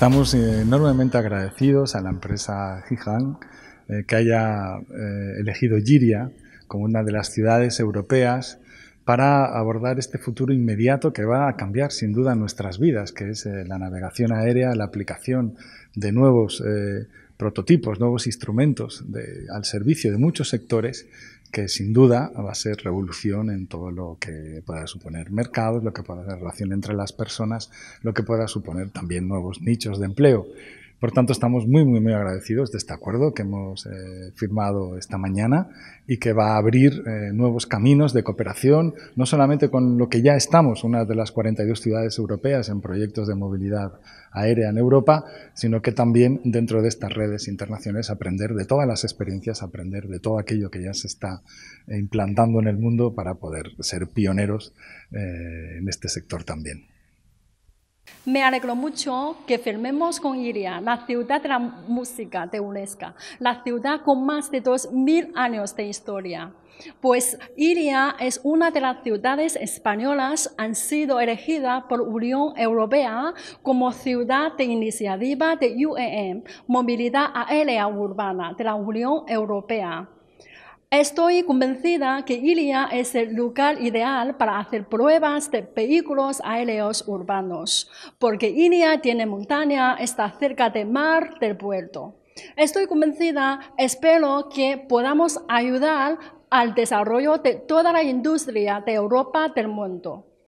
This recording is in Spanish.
Estamos eh, enormemente agradecidos a la empresa Gijan eh, que haya eh, elegido Giria como una de las ciudades europeas para abordar este futuro inmediato que va a cambiar sin duda nuestras vidas, que es la navegación aérea, la aplicación de nuevos prototipos, nuevos instrumentos al servicio de muchos sectores que sin duda va a ser revolución en todo lo que pueda suponer mercados, lo que pueda ser relación entre las personas, lo que pueda suponer también nuevos nichos de empleo. Por tanto, estamos muy, muy, muy agradecidos de este acuerdo que hemos eh, firmado esta mañana y que va a abrir eh, nuevos caminos de cooperación, no solamente con lo que ya estamos, una de las 42 ciudades europeas en proyectos de movilidad aérea en Europa, sino que también dentro de estas redes internacionales aprender de todas las experiencias, aprender de todo aquello que ya se está implantando en el mundo para poder ser pioneros eh, en este sector también. Me alegro mucho que firmemos con Iria, la ciudad de la música de UNESCO, la ciudad con más de 2.000 años de historia. Pues Iria es una de las ciudades españolas, han sido elegidas por Unión Europea como ciudad de iniciativa de UEM, Movilidad Aérea Urbana de la Unión Europea. Estoy convencida que Ilia es el lugar ideal para hacer pruebas de vehículos aéreos urbanos, porque Ilia tiene montaña, está cerca del mar, del puerto. Estoy convencida, espero que podamos ayudar al desarrollo de toda la industria de Europa del mundo.